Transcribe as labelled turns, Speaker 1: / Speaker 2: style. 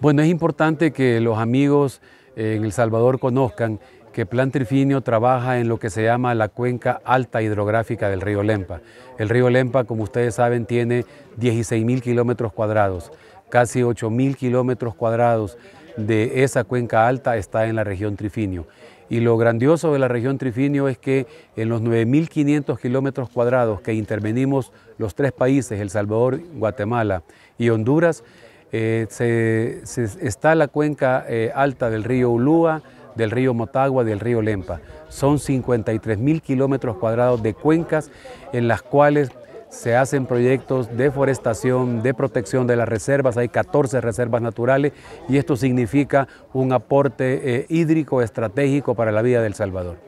Speaker 1: Bueno, es importante que los amigos eh, en El Salvador conozcan que Plan Trifinio trabaja en lo que se llama la cuenca alta hidrográfica del río Lempa. El río Lempa, como ustedes saben, tiene 16.000 kilómetros cuadrados, casi 8.000 kilómetros cuadrados de esa cuenca alta está en la región Trifinio. Y lo grandioso de la región Trifinio es que en los 9.500 kilómetros cuadrados que intervenimos los tres países, El Salvador, Guatemala y Honduras, eh, se, está la cuenca eh, alta del río Ulúa, del río Motagua, del río Lempa. Son 53 mil kilómetros cuadrados de cuencas en las cuales se hacen proyectos de forestación, de protección de las reservas, hay 14 reservas naturales y esto significa un aporte eh, hídrico estratégico para la vida del Salvador.